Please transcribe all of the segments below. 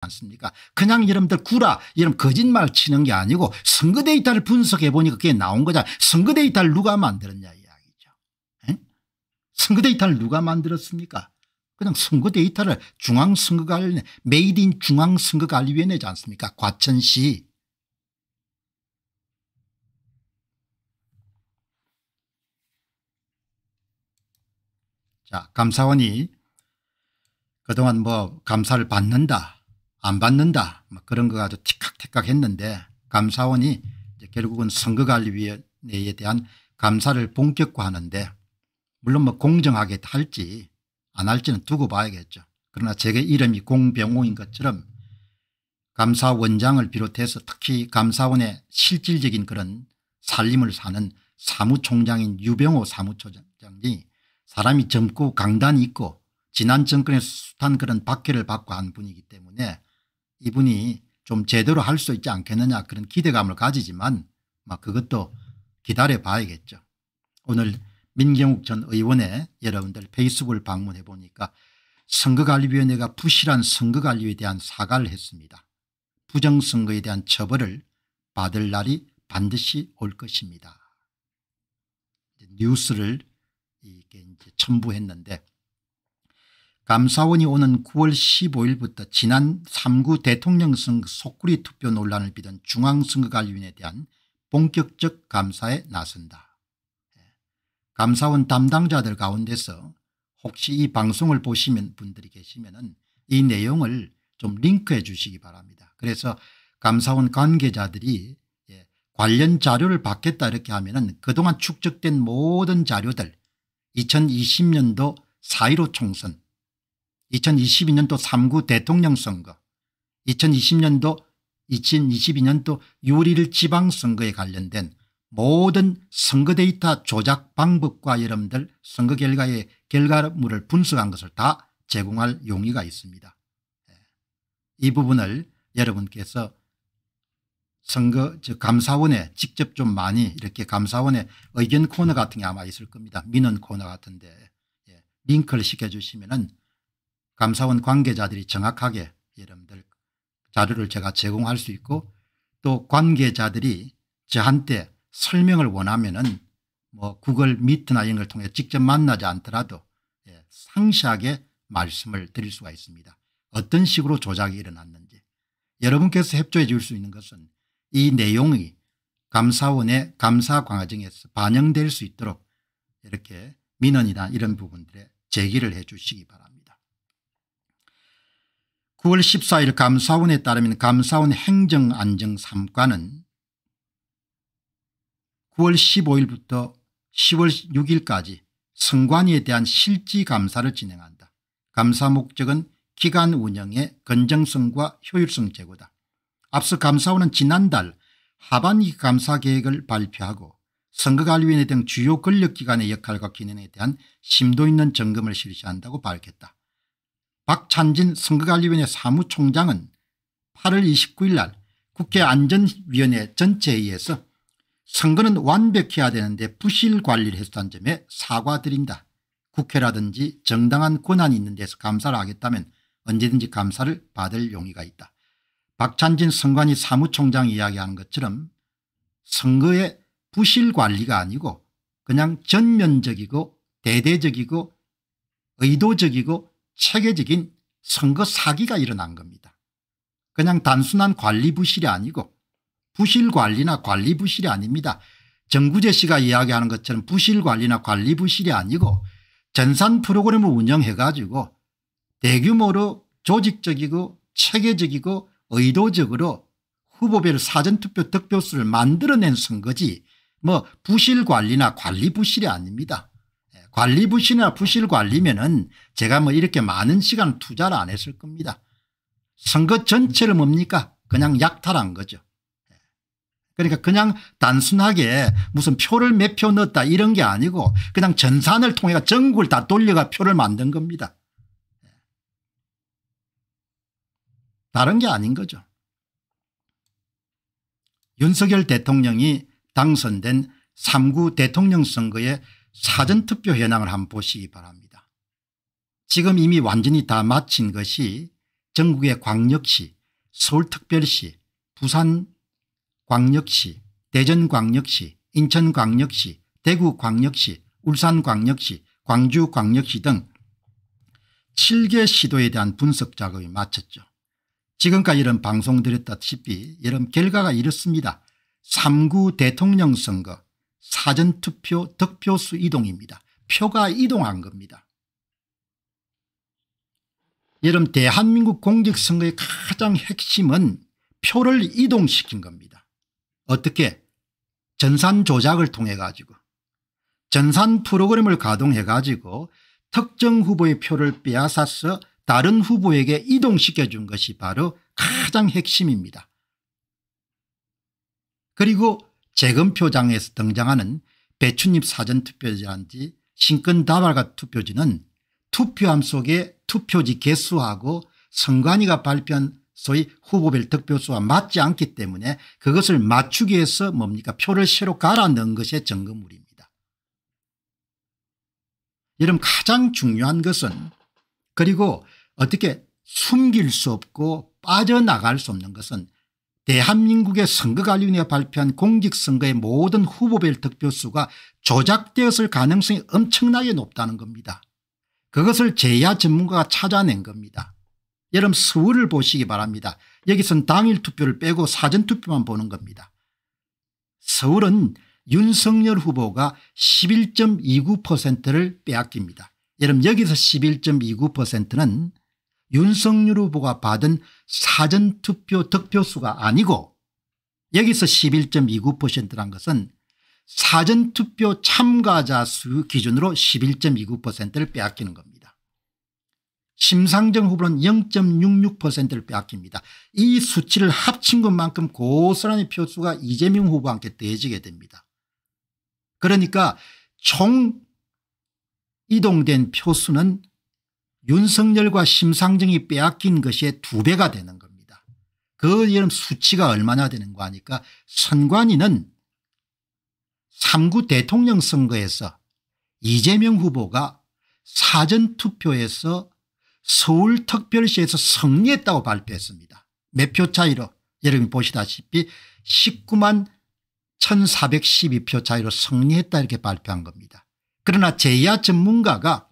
않습니까 그냥 여러분들 구라 이런 거짓말 치는 게 아니고 선거 데이터를 분석해 보니까 그게 나온 거잖아 선거 데이터를 누가 만들었냐 이야기죠 에? 선거 데이터를 누가 만들었습니까 그냥 선거 데이터를 중앙선거관리위원회 메이드 인 중앙선거관리위원회지 않습니까 과천시 자 감사원이 그동안 뭐 감사를 받는다 안 받는다 그런 거 가지고 티깍티깍 했는데 감사원이 결국은 선거관리위원회에 대한 감사를 본격화하는데 물론 뭐 공정하게 할지 안 할지는 두고 봐야겠죠. 그러나 제게 이름이 공병호인 것처럼 감사원장을 비롯해서 특히 감사원의 실질적인 그런 살림을 사는 사무총장인 유병호 사무총장이 사람이 젊고 강단이 있고 지난 정권에 숱한 그런 박해를 받고 한 분이기 때문에 이분이 좀 제대로 할 수 있지 않겠느냐 그런 기대감을 가지지만 막 그것도 기다려 봐야겠죠. 오늘 민경욱 전 의원의 여러분들 페이스북을 방문해 보니까 선거관리위원회가 부실한 선거관리에 대한 사과를 했습니다. 부정선거에 대한 처벌을 받을 날이 반드시 올 것입니다. 뉴스를 이게 이제 첨부했는데 감사원이 오는 9월 15일부터 지난 3구 대통령 선거 속구리 투표 논란을 빚은 중앙선거관리위원회에 대한 본격적 감사에 나선다. 예. 감사원 담당자들 가운데서 혹시 이 방송을 보시는 분들이 계시면 이 내용을 좀 링크해 주시기 바랍니다. 그래서 감사원 관계자들이 예, 관련 자료를 받겠다 이렇게 하면 그동안 축적된 모든 자료들 2020년도 4.15 총선 2022년도 3구 대통령 선거 2020년도 2022년도 6월 1 지방선거에 관련된 모든 선거 데이터 조작 방법과 여러분들 선거 결과의 결과물을 분석한 것을 다 제공할 용의가 있습니다. 예. 이 부분을 여러분께서 선거 즉 감사원에 직접 좀 많이 이렇게 감사원에 의견 코너 같은 게 아마 있을 겁니다. 민원 코너 같은데 예. 링크를 시켜주시면 감사원 관계자들이 정확하게 여러분들 자료를 제가 제공할 수 있고 또 관계자들이 저한테 설명을 원하면은 뭐 구글 미트나 이런 걸 통해 직접 만나지 않더라도 예, 상시하게 말씀을 드릴 수가 있습니다. 어떤 식으로 조작이 일어났는지 여러분께서 협조해 줄 수 있는 것은 이 내용이 감사원의 감사 과정에서 반영될 수 있도록 이렇게 민원이나 이런 부분들에 제기를 해 주시기 바랍니다. 9월 14일 감사원에 따르면 감사원 행정안정 3과는 9월 15일부터 10월 6일까지 선관위에 대한 실지감사를 진행한다. 감사 목적은 기간 운영의 건정성과 효율성 제고다. 앞서 감사원은 지난달 하반기 감사계획을 발표하고 선거관리위원회 등 주요 권력기관의 역할과 기능에 대한 심도 있는 점검을 실시한다고 밝혔다. 박찬진 선거관리위원회 사무총장은 8월 29일 날 국회 안전위원회 전체회의에서 선거는 완벽해야 되는데 부실 관리를 했던 점에 사과드린다. 국회라든지 정당한 권한이 있는 데서 감사를 하겠다면 언제든지 감사를 받을 용의가 있다. 박찬진 선관위 사무총장이 이야기한 것처럼 선거의 부실 관리가 아니고 그냥 전면적이고 대대적이고 의도적이고 체계적인 선거 사기가 일어난 겁니다. 그냥 단순한 관리 부실이 아니고 부실 관리나 관리 부실이 아닙니다. 정구재 씨가 이야기하는 것처럼 부실 관리나 관리 부실이 아니고 전산 프로그램을 운영해 가지고 대규모로 조직적이고 체계적이고 의도적으로 후보별 사전투표 득표수를 만들어낸 선거지 뭐 부실 관리나 관리 부실이 아닙니다. 관리 부실이나 부실 관리면은 제가 뭐 이렇게 많은 시간 투자를 안 했을 겁니다. 선거 전체를 뭡니까 그냥 약탈한 거죠. 그러니까 그냥 단순하게 무슨 표를 몇 표 넣었다 이런 게 아니고 그냥 전산을 통해서 전국을 다 돌려가 표를 만든 겁니다. 다른 게 아닌 거죠. 윤석열 대통령이 당선된 3구 대통령 선거에 사전투표 현황을 한번 보시기 바랍니다. 지금 이미 완전히 다 마친 것이 전국의 광역시, 서울특별시, 부산광역시, 대전광역시, 인천광역시, 대구광역시, 울산광역시, 광주광역시 등 7개 시도에 대한 분석 작업이 마쳤죠. 지금까지 이런 방송 드렸다시피 이런 결과가 이렇습니다. 3구 대통령 선거 사전투표 득표수 이동입니다. 표가 이동한 겁니다. 여러분 대한민국 공직선거의 가장 핵심은 표를 이동시킨 겁니다. 어떻게? 전산 조작을 통해 가지고 전산 프로그램을 가동해 가지고 특정 후보의 표를 빼앗아서 다른 후보에게 이동시켜 준 것이 바로 가장 핵심입니다. 그리고 재검표장에서 등장하는 배추잎 사전투표지란지 신권다발과 투표지는 투표함 속에 투표지 개수하고 선관위가 발표한 소위 후보별 득표수와 맞지 않기 때문에 그것을 맞추기 위해서 뭡니까 표를 새로 갈아 넣은 것의 증거물입니다 이런 가장 중요한 것은 그리고 어떻게 숨길 수 없고 빠져나갈 수 없는 것은 대한민국의 선거관리위원회가 발표한 공직선거의 모든 후보별 득표수가 조작되었을 가능성이 엄청나게 높다는 겁니다. 그것을 제야 전문가가 찾아낸 겁니다. 여러분 서울을 보시기 바랍니다. 여기선 당일 투표를 빼고 사전투표만 보는 겁니다. 서울은 윤석열 후보가 11.29%를 빼앗깁니다. 여러분 여기서 11.29%는 윤석열 후보가 받은 사전투표 득표수가 아니고 여기서 11.29%란 것은 사전투표 참가자 수 기준으로 11.29%를 빼앗기는 겁니다. 심상정 후보는 0.66%를 빼앗깁니다. 이 수치를 합친 것만큼 고스란히 표수가 이재명 후보와 함께 더지게 됩니다. 그러니까 총 이동된 표수는 윤석열과 심상정이 빼앗긴 것이두 배가 되는 겁니다. 그 이름 수치가 얼마나 되는 거 하니까 선관위는 3구 대통령 선거에서 이재명 후보가 사전투표에서 서울특별시에서 승리했다고 발표했습니다. 몇 표 차이로 여러분 보시다시피 19만 1412표 차이로 승리했다 이렇게 발표한 겁니다. 그러나 제야 전문가가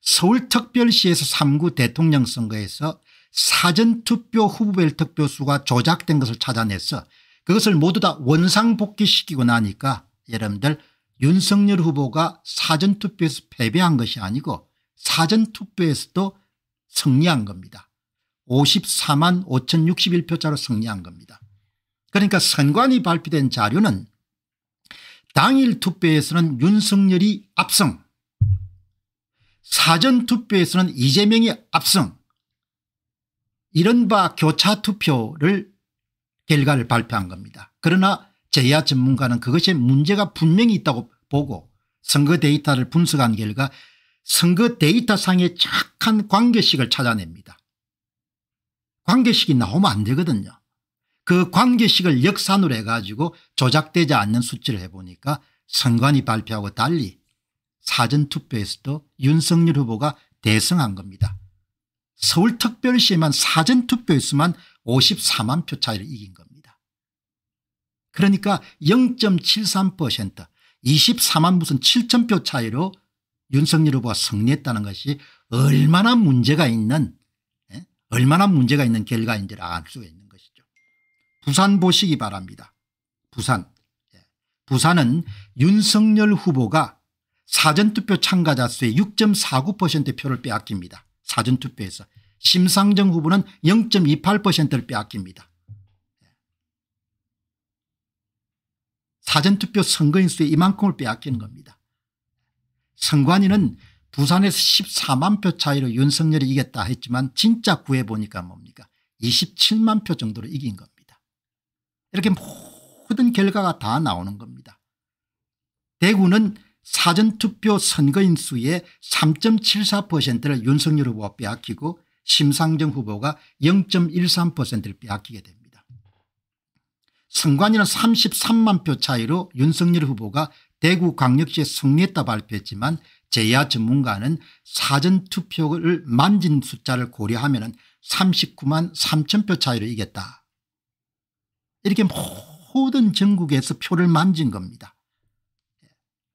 서울특별시에서 3구 대통령 선거에서 사전투표 후보별 득표수가 조작된 것을 찾아내서 그것을 모두 다 원상복귀시키고 나니까 여러분들 윤석열 후보가 사전투표에서 패배한 것이 아니고 사전투표에서도 승리한 겁니다. 54만 5061표차로 승리한 겁니다. 그러니까 선관위 발표된 자료는 당일 투표에서는 윤석열이 압승 사전투표에서는 이재명이 압승 이른바 교차투표를 결과를 발표한 겁니다. 그러나 제야 전문가는 그것에 문제가 분명히 있다고 보고 선거 데이터를 분석한 결과 선거 데이터상의 착한 관계식을 찾아냅니다. 관계식이 나오면 안 되거든요. 그 관계식을 역산으로 해가지고 조작되지 않는 수치를 해보니까 선관위 발표하고 달리 사전투표에서도 윤석열 후보가 대승한 겁니다. 서울특별시에만 사전투표에서만 54만 표 차이를 이긴 겁니다. 그러니까 0.73% 24만 무슨 7천 표 차이로 윤석열 후보가 승리했다는 것이 얼마나 문제가 있는 에? 예? 얼마나 문제가 있는 결과인지를 알 수가 있는 것이죠. 부산 보시기 바랍니다. 부산. 예. 부산은 윤석열 후보가 사전투표 참가자 수의 6.49% 표를 빼앗깁니다. 사전투표에서. 심상정 후보는 0.28%를 빼앗깁니다. 사전투표 선거인 수의 이만큼을 빼앗기는 겁니다. 선관위는 부산에서 14만 표 차이로 윤석열이 이겼다 했지만 진짜 구해보니까 뭡니까 27만 표 정도로 이긴 겁니다. 이렇게 모든 결과가 다 나오는 겁니다. 대구는 사전투표 선거인 수의 3.74%를 윤석열 후보가 빼앗기고 심상정 후보가 0.13%를 빼앗기게 됩니다. 선관위는 33만 표 차이로 윤석열 후보가 대구 광역시에 승리했다 발표했지만 제야 전문가는 사전투표를 만진 숫자를 고려하면 39만 3천 표 차이로 이겼다. 이렇게 모든 전국에서 표를 만진 겁니다.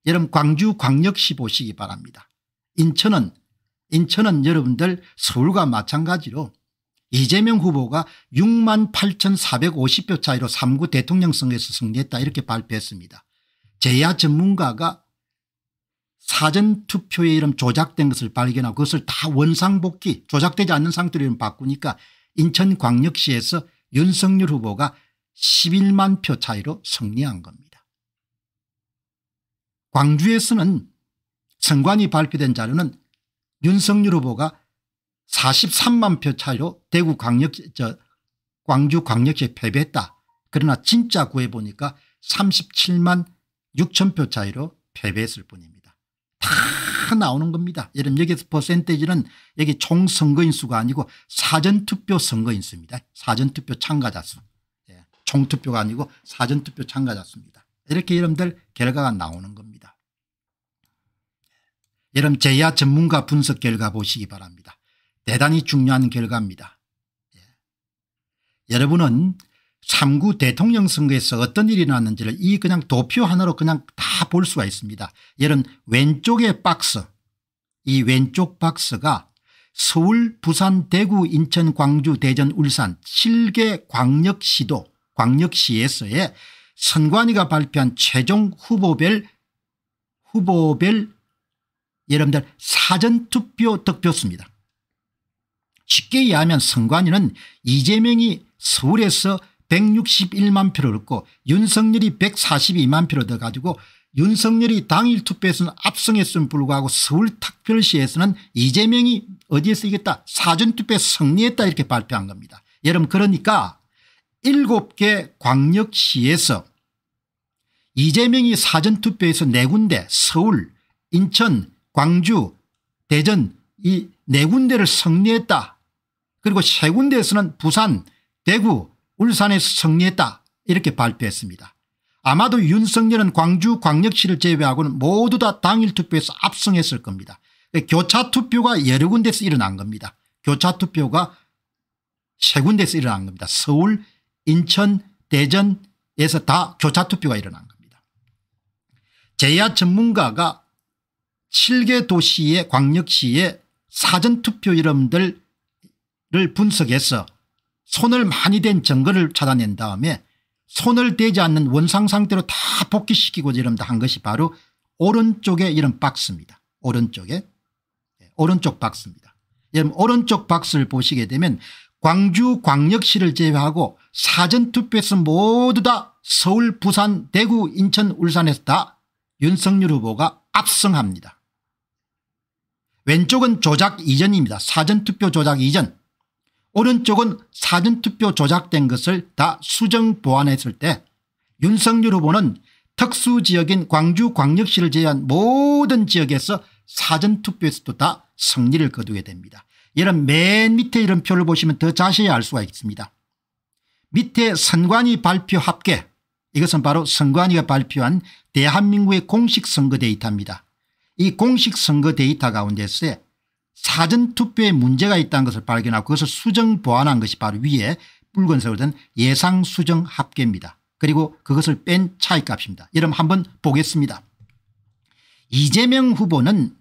여러분 광주 광역시 보시기 바랍니다. 인천은 인천은 여러분들 서울과 마찬가지로 이재명 후보가 6만 8,450표 차이로 3구 대통령 선거에서 승리했다 이렇게 발표했습니다. 제야 전문가가 사전투표에 이름 조작된 것을 발견하고 그것을 다 원상복귀 조작되지 않는 상태로 이름 바꾸니까 인천광역시에서 윤석열 후보가 11만 표 차이로 승리한 겁니다. 광주에서는 선관위 발표된 자료는 윤석열 후보가 43만 표 차이로 대구 광역, 저, 광주 광역시에 패배했다. 그러나 진짜 구해보니까 37만 6천 표 차이로 패배했을 뿐입니다. 다 나오는 겁니다. 여러분 여기서 퍼센테이지는 여기 총 선거인수가 아니고 사전투표 선거인수입니다. 사전투표 참가자 수. 예. 총투표가 아니고 사전투표 참가자 수입니다. 이렇게 여러분들 결과가 나오는 겁니다. 여름 제야 전문가 분석 결과 보시기 바랍니다. 대단히 중요한 결과입니다. 예. 여러분은 3구 대통령 선거에서 어떤 일이 났는지를 이 그냥 도표 하나로 그냥 다 볼 수가 있습니다. 여름 왼쪽의 박스 이 왼쪽 박스가 서울 부산 대구 인천 광주 대전 울산 7개 광역시도 광역시에서의 선관위가 발표한 최종 후보별 후보별 여러분들 사전투표 득표수입니다. 쉽게 이해하면 선관위는 이재명이 서울에서 161만 표를 얻고 윤석열이 142만 표를 얻어가지고 윤석열이 당일 투표에서는 압승했음 불구하고 서울특별시에서는 이재명이 어디에서 이겼다 사전투표에 승리했다 이렇게 발표한 겁니다. 여러분 그러니까 7개 광역시에서 이재명이 사전투표에서 4군데 서울 인천 광주, 대전 이 네 군데를 승리했다. 그리고 세 군데에서는 부산, 대구, 울산에서 승리했다 이렇게 발표했습니다. 아마도 윤석열은 광주 광역시를 제외하고는 모두 다 당일 투표에서 압승했을 겁니다. 교차 투표가 여러 군데서 에 일어난 겁니다. 교차 투표가 세 군데서 에 일어난 겁니다. 서울, 인천, 대전에서 다 교차 투표가 일어난 겁니다. 제야 전문가가 7개 도시의 광역시의 사전투표 이름들을 분석해서 손을 많이 댄증거를 찾아낸 다음에 손을 대지 않는 원상상태로 다 복귀시키고 이름 다한 것이 바로 오른쪽에 이런 박스입니다. 오른쪽에 네, 오른쪽 박스입니다. 여러분 오른쪽 박스를 보시게 되면 광주 광역시를 제외하고 사전투표에서 모두 다 서울 부산 대구 인천 울산에서 다 윤석열 후보가 압승합니다. 왼쪽은 조작 이전입니다. 사전투표 조작 이전. 오른쪽은 사전투표 조작된 것을 다 수정 보완했을 때 윤석열 후보는 특수지역인 광주광역시를 제외한 모든 지역에서 사전투표에서도 다 승리를 거두게 됩니다. 이런 맨 밑에 이런 표를 보시면 더 자세히 알 수가 있습니다. 밑에 선관위 발표 합계 이것은 바로 선관위가 발표한 대한민국의 공식 선거 데이터입니다. 이 공식 선거 데이터 가운데서 사전투표에 문제가 있다는 것을 발견하고 그것을 수정 보완한 것이 바로 위에 붉은색으로 된 예상 수정 합계입니다. 그리고 그것을 뺀 차이값입니다. 여러분 한번 보겠습니다. 이재명 후보는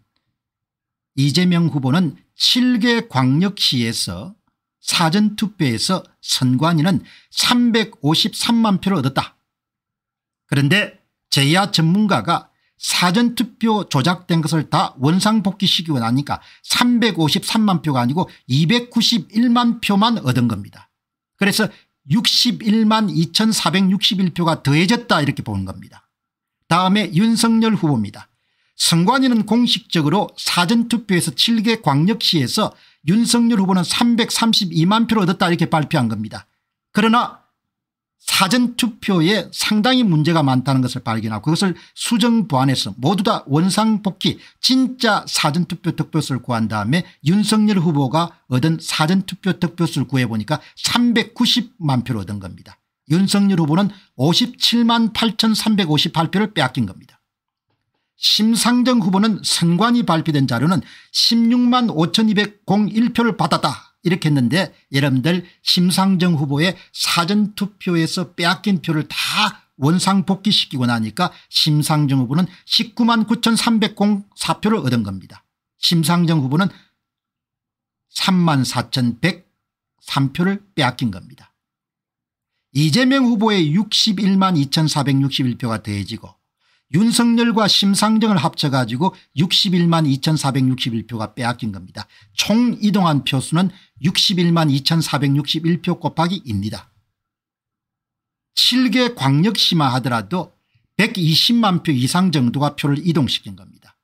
이재명 후보는 7개 광역시에서 사전투표에서 선관위는 353만 표를 얻었다. 그런데 제야 전문가가 사전투표 조작된 것을 다 원상복귀시키고 나니까 353만 표가 아니고 291만 표만 얻은 겁니다. 그래서 61만 2461표가 더해졌다 이렇게 보는 겁니다. 다음에 윤석열 후보입니다. 선관위는 공식적으로 사전투표에서 7개 광역시에서 윤석열 후보는 332만 표를 얻었다 이렇게 발표한 겁니다. 그러나 사전투표에 상당히 문제가 많다는 것을 발견하고 그것을 수정보완해서 모두 다 원상복귀 진짜 사전투표 득표수를 구한 다음에 윤석열 후보가 얻은 사전투표 득표수를 구해보니까 390만 표를 얻은 겁니다. 윤석열 후보는 57만 8358표를 빼앗긴 겁니다. 심상정 후보는 선관위 발표된 자료는 16만 5201표를 받았다 이렇게 했는데 여러분들 심상정 후보의 사전투표에서 빼앗긴 표를 다 원상복귀시키고 나니까 심상정 후보는 19만 9,304표를 얻은 겁니다. 심상정 후보는 3만 4,103표를 빼앗긴 겁니다. 이재명 후보의 61만 2,461표가 더해지고 윤석열과 심상정을 합쳐가지고 61만 2461표가 빼앗긴 겁니다. 총 이동한 표수는 61만 2461표 곱하기 입니다 7개 광역시만 하더라도 120만 표 이상 정도가 표를 이동시킨 겁니다.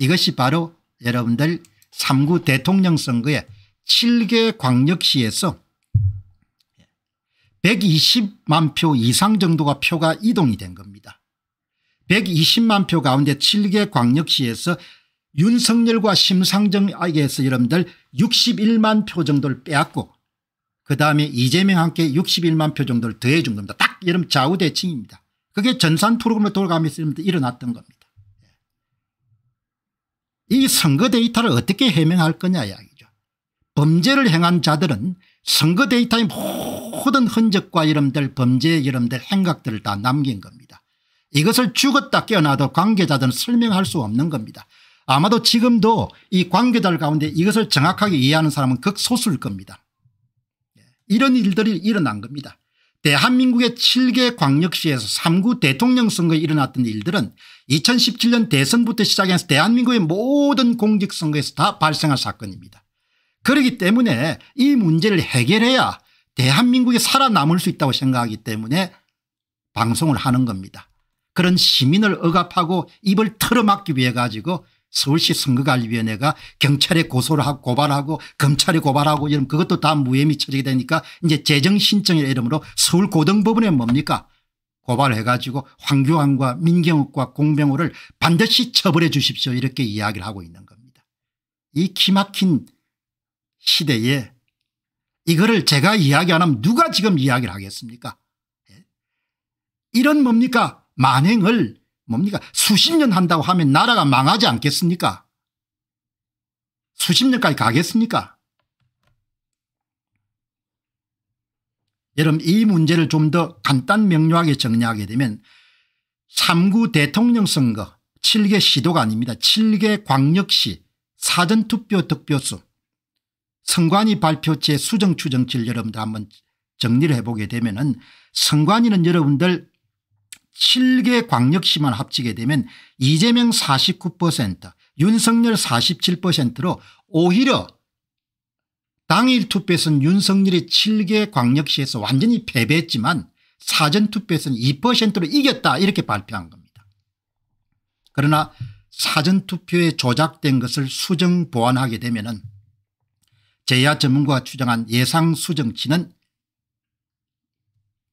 이것이 바로 여러분들 3구 대통령 선거에 7개 광역시에서 120만 표 이상 정도가 표가 이동이 된 겁니다. 120만 표 가운데 7개 광역시에서 윤석열과 심상정에게서 여러분들 61만 표 정도를 빼앗고 그 다음에 이재명과 함께 61만 표 정도를 더해 준 겁니다. 딱 여러분 좌우대칭입니다. 그게 전산 프로그램을 돌아가면서 여러분들 일어났던 겁니다. 예. 이 선거 데이터를 어떻게 해명할 거냐 이야기죠. 범죄를 행한 자들은 선거 데이터의 모든 흔적과 여러분들 범죄의 여러분들 행각들을 다 남긴 겁니다. 이것을 죽었다 깨어나도 관계자들은 설명할 수 없는 겁니다. 아마도 지금도 이 관계자들 가운데 이것을 정확하게 이해하는 사람은 극소수일 겁니다. 예, 이런 일들이 일어난 겁니다. 대한민국의 7개 광역시에서 3구 대통령 선거에 일어났던 일들은 2017년 대선부터 시작해서 대한민국의 모든 공직선거에서 다 발생한 사건입니다. 그렇기 때문에 이 문제를 해결해야 대한민국이 살아남을 수 있다고 생각하기 때문에 방송을 하는 겁니다. 그런 시민을 억압하고 입을 틀어막기 위해 가지고 서울시 선거관리위원회가 경찰에 고소를 하고 고발하고 검찰에 고발하고 이런 그것도 다 무혐의 처리가 되니까 이제 재정신청의 이름으로 서울고등법원에 뭡니까 고발해 가지고 황교안과 민경욱과 공병호를 반드시 처벌해 주십시오 이렇게 이야기를 하고 있는 겁니다. 이 기막힌 시대에 이거를 제가 이야기 안 하면 누가 지금 이야기를 하겠습니까 예? 이런 뭡니까 만행을 뭡니까 수십 년 한다고 하면 나라가 망하지 않겠습니까 수십 년까지 가겠습니까 여러분 이 문제를 좀 더 간단 명료하게 정리하게 되면 3구 대통령 선거 7개 시도가 아닙니다. 7개 광역시 사전투표 득표수 선관위 발표체 수정추정치를 여러분들 한번 정리를 해보게 되면 은 선관위는 여러분들 7개 광역시만 합치게 되면 이재명 49% 윤석열 47%로 오히려 당일 투표에서는 윤석열이 7개 광역시에서 완전히 패배했지만 사전투표에서는 2%로 이겼다 이렇게 발표한 겁니다. 그러나 사전투표에 조작된 것을 수정 보완하게 되면 은 제야 전문가가 추정한 예상수정치는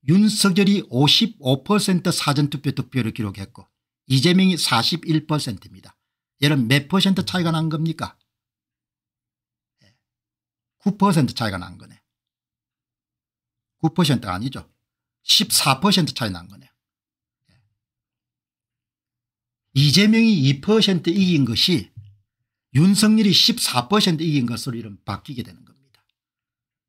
윤석열이 55% 사전투표 득표를 기록했고 이재명이 41%입니다. 얘는 몇 퍼센트 차이가 난 겁니까? 9% 예. 차이가 난 거네. 9% 아니죠. 14% 차이 난거네 예. 이재명이 2% 이긴 것이 윤석열이 14% 이긴 것으로 이런 바뀌게 되는 겁니다.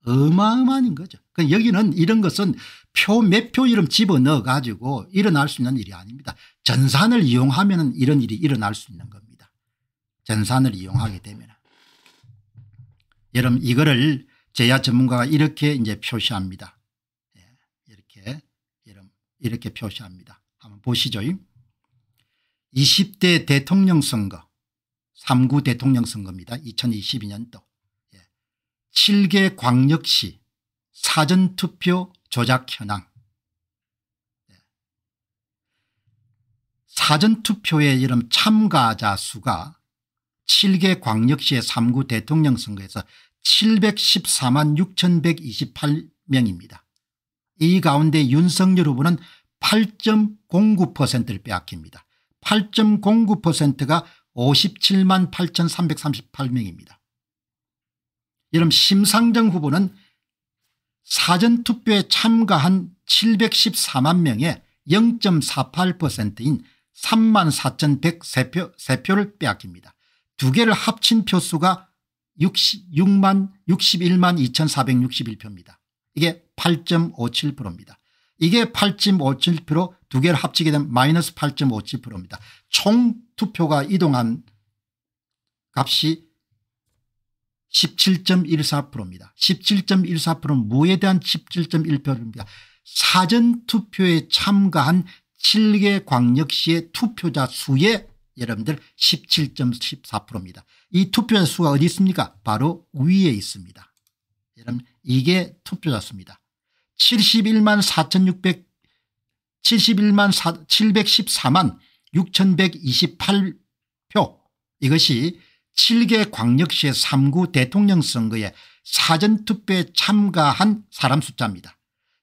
어마어마한 거죠. 그러니까 여기는 이런 것은 표몇표 이름 집어넣어 가지고 일어날 수 있는 일이 아닙니다. 전산을 이용하면 이런 일이 일어날 수 있는 겁니다. 전산을 이용하게 되면. 여러분 이거를 제야 전문가가 이렇게 이제 표시합니다. 예, 이렇게 여러분 이렇게 표시합니다. 한번 보시죠. 20대 대통령 선거 3구 대통령 선거입니다. 2022년도 7개 예, 광역시 사전투표 조작 현황 네. 사전투표에 이름 참가자 수가 7개 광역시의 3구 대통령 선거에서 714만 6128명입니다. 이 가운데 윤석열 후보는 8.09%를 빼앗깁니다. 8.09%가 57만 8338명입니다. 이름 심상정 후보는 사전투표에 참가한 714만 명의 0.48%인 3만 4,103표, 3표를 빼앗깁니다. 두 개를 합친 표수가 66만 61만 2,461표입니다. 이게 8.57%입니다. 이게 8.57%로 두 개를 합치게 되면 마이너스 8.57%입니다. 총 투표가 이동한 값이 17.14%입니다. 17.14%는 무에 대한 17.1%입니다. 사전투표에 참가한 7개 광역시의 투표자 수의 여러분들 17.14%입니다. 이 투표자 수가 어디 있습니까? 바로 위에 있습니다. 여러분 이게 투표자 수입니다. 71만 4,600 71만 4, 714만 6,128표 이것이 7개 광역시의 3구 대통령 선거에 사전투표에 참가한 사람 숫자입니다.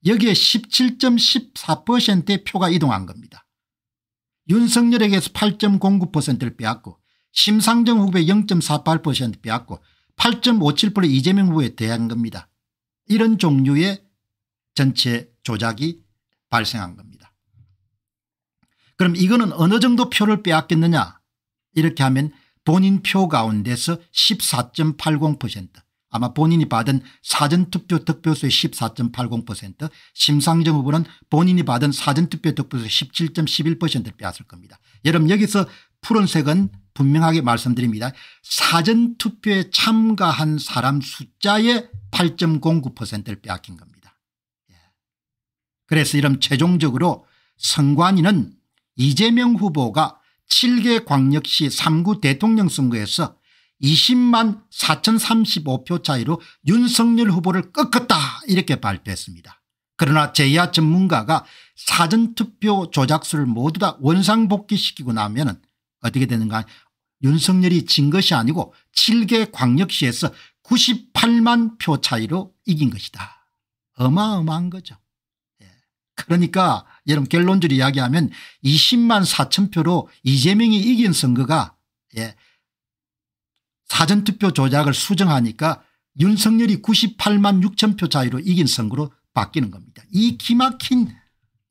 여기에 17.14%의 표가 이동한 겁니다. 윤석열에게서 8.09%를 빼앗고 심상정 후보에0.48% 빼앗고 8.57% 이재명 후보에 대한 겁니다. 이런 종류의 전체 조작이 발생한 겁니다. 그럼 이거는 어느 정도 표를 빼앗겼느냐 이렇게 하면 본인 표 가운데서 14.80% 아마 본인이 받은 사전투표 득표수의 14.80% 심상정 후보는 본인이 받은 사전투표 득표수의 17.11%를 빼앗을 겁니다. 여러분 여기서 푸른색은 분명하게 말씀드립니다. 사전투표에 참가한 사람 숫자의 8.09%를 빼앗긴 겁니다. 예. 그래서 이런 최종적으로 선관위는 이재명 후보가 7개 광역시 3구 대통령 선거에서 20만 4035표 차이로 윤석열 후보를 꺾었다 이렇게 발표했습니다. 그러나 제야 전문가가 사전투표 조작수를 모두 다 원상복귀시키고 나면 어떻게 되는가 윤석열이 진 것이 아니고 7개 광역시에서 98만 표 차이로 이긴 것이다. 어마어마한 거죠. 그러니까 여러분 결론적으로 이야기하면 20만 4천 표로 이재명이 이긴 선거가 예. 사전투표 조작을 수정하니까 윤석열이 98만 6천 표 차이로 이긴 선거로 바뀌는 겁니다. 이 기막힌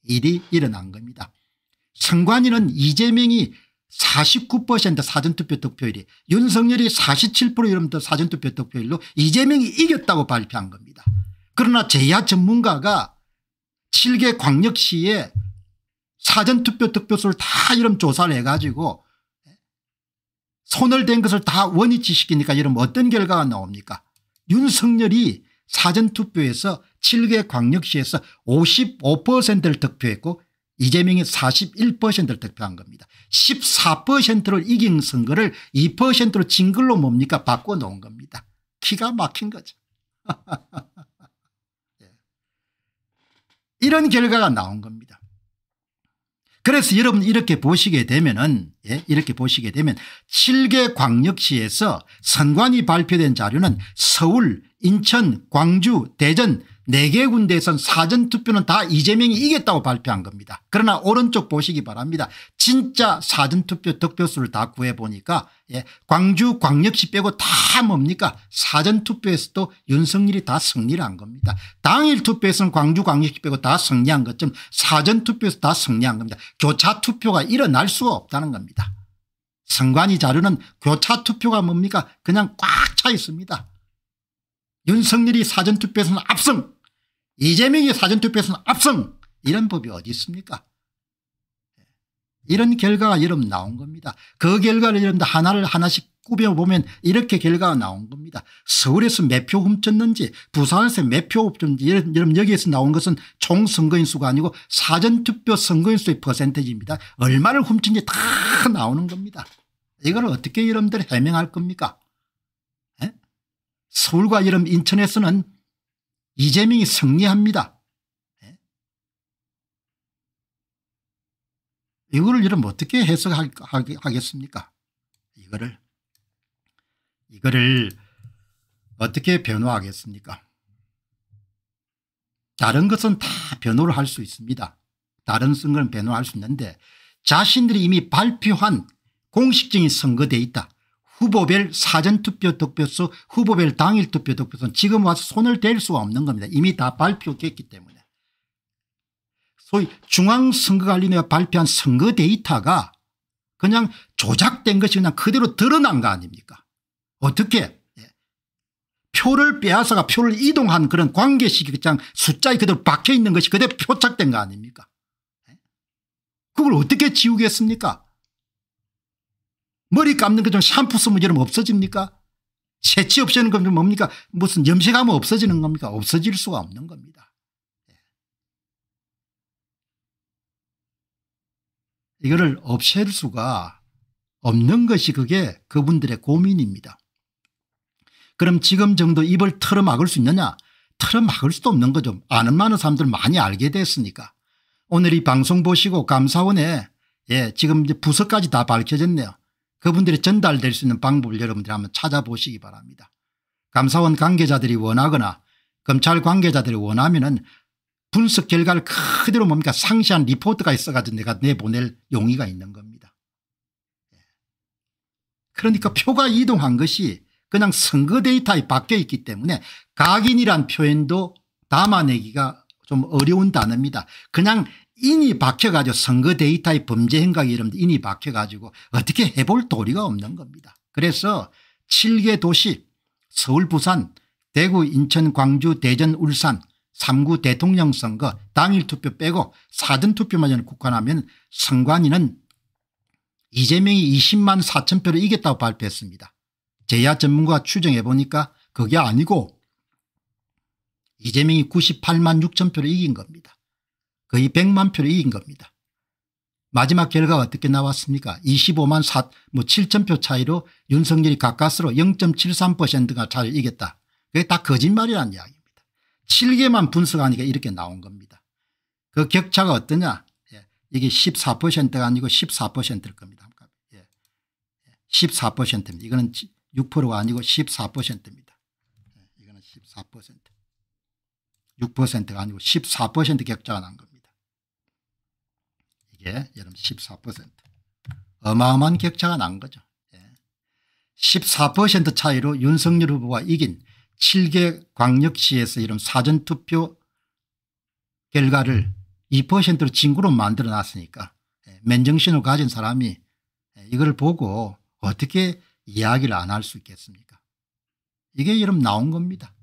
일이 일어난 겁니다. 선관위는 이재명이 49% 사전투표 득표율이 윤석열이 47% 이러면 사전투표 득표율로 이재명이 이겼다고 발표한 겁니다. 그러나 제야 전문가가 7개 광역시에 사전투표 득표수를 다 이름 조사를 해가지고 손을 댄 것을 다 원위치 시키니까 이러면 어떤 결과가 나옵니까 윤석열이 사전투표에서 7개 광역시에서 55%를 득표했고 이재명이 41%를 득표한 겁니다. 14%를 이긴 선거를 2%로 진 걸로 뭡니까 바꿔놓은 겁니다. 기가 막힌 거죠. 이런 결과가 나온 겁니다. 그래서 여러분 이렇게 보시게 되면은 예, 이렇게 보시게 되면 7개 광역시에서 선관위 발표된 자료는 서울, 인천, 광주, 대전, 4개 군데에선 사전투표는 다 이재명이 이겼다고 발표한 겁니다. 그러나 오른쪽 보시기 바랍니다. 진짜 사전투표 득표수를 다 구해보니까 예, 광주 광역시 빼고 다 뭡니까 사전투표에서도 윤석열이 다 승리를 한 겁니다. 당일 투표에서는 광주 광역시 빼고 다 승리한 것처럼 사전투표에서 다 승리한 겁니다. 교차투표가 일어날 수가 없다는 겁니다. 선관위 자료는 교차투표가 뭡니까 그냥 꽉 차 있습니다. 윤석열이 사전투표에서는 압승 이재명이 사전투표에서는 압승 이런 법이 어디 있습니까 이런 결과가 여러분 나온 겁니다. 그 결과를 여러분 하나를 하나씩 꾸며보면 이렇게 결과가 나온 겁니다. 서울에서 몇 표 훔쳤는지 부산에서 몇 표 훔쳤는지 여러분 여기에서 나온 것은 총 선거인수가 아니고 사전투표 선거인수의 퍼센테이지입니다. 얼마를 훔친지 다 나오는 겁니다. 이걸 어떻게 여러분들이 해명할 겁니까 에? 예? 서울과 여러분 인천에서는 이재명이 승리합니다. 예? 이거를 이름 어떻게 해석하겠습니까? 이거를 이거를 어떻게 변호하겠습니까? 다른 것은 다 변호를 할 수 있습니다. 다른 선거는 변호할 수 있는데 자신들이 이미 발표한 공식적인 선거돼 있다. 후보별 사전투표 득표수 후보별 당일 투표 득표수는 지금 와서 손을 댈 수가 없는 겁니다. 이미 다 발표됐기 때문에. 소위 중앙선거관리위원회가 발표한 선거 데이터가 그냥 조작된 것이 그냥 그대로 드러난 거 아닙니까 어떻게 예. 표를 빼앗아가 표를 이동한 그런 관계식이 그냥 숫자에 그대로 박혀 있는 것이 그대로 표착된 거 아닙니까 예? 그걸 어떻게 지우겠습니까 머리 감는 것좀 그 샴푸 스무처럼 없어집니까? 채취 없애는 건 뭡니까? 무슨 염색하면 없어지는 겁니까? 없어질 수가 없는 겁니다. 예. 이거를 없앨 수가 없는 것이 그게 그분들의 고민입니다. 그럼 지금 정도 입을 틀어 막을 수 있느냐 틀어 막을 수도 없는 거죠. 아는 많은 사람들 많이 알게 됐으니까. 오늘 이 방송 보시고 감사원에 예 지금 이제 부서까지 다 밝혀졌네요. 그분들이 전달될 수 있는 방법을 여러분들이 한번 찾아보시기 바랍니다. 감사원 관계자들이 원하거나 검찰 관계자들이 원하면은 분석 결과를 그대로 뭡니까 상시한 리포트가 있어가지고 내가 내보낼 용의가 있는 겁니다. 예. 그러니까 표가 이동한 것이 그냥 선거 데이터에 박혀 있기 때문에 각인이란 표현도 담아내기가 좀 어려운 단어입니다. 그냥 인이 박혀가지고 선거 데이터의 범죄 행각이 이런 러 인이 박혀가지고 어떻게 해볼 도리가 없는 겁니다. 그래서 7개 도시 서울 부산 대구 인천 광주 대전 울산 3구 대통령 선거 당일 투표 빼고 사전 투표마저 국한하면 선관위는 이재명이 20만 4천 표를 이겼다고 발표했습니다. 제야 전문가가 추정해 보니까 그게 아니고 이재명이 98만 6천 표를 이긴 겁니다. 거의 100만 표를 이긴 겁니다. 마지막 결과가 어떻게 나왔습니까 25만 4, 뭐 7천 표 차이로 윤석열이 가까스로 0.73%가 차를 이겼다. 그게 다 거짓말이라는 이야기입니다. 7개만 분석하니까 이렇게 나온 겁니다. 그 격차가 어떠냐 예. 이게 14%가 아니고 14%일 겁니다. 예. 14%입니다. 예, 이거는 6%가 아니고 14%입니다. 예. 이거는 14% 6%가 아니고 14% 격차가 난 겁니다. 예, 여러분 14% 어마어마한 격차가 난 거죠. 예. 14% 차이로 윤석열 후보가 이긴 7개 광역시에서 이런 사전투표 결과를 2%로 진구로 만들어 놨으니까 예. 맨정신을 가진 사람이 예, 이걸 보고 어떻게 이야기를 안 할 수 있겠습니까 이게 여러분 나온 겁니다.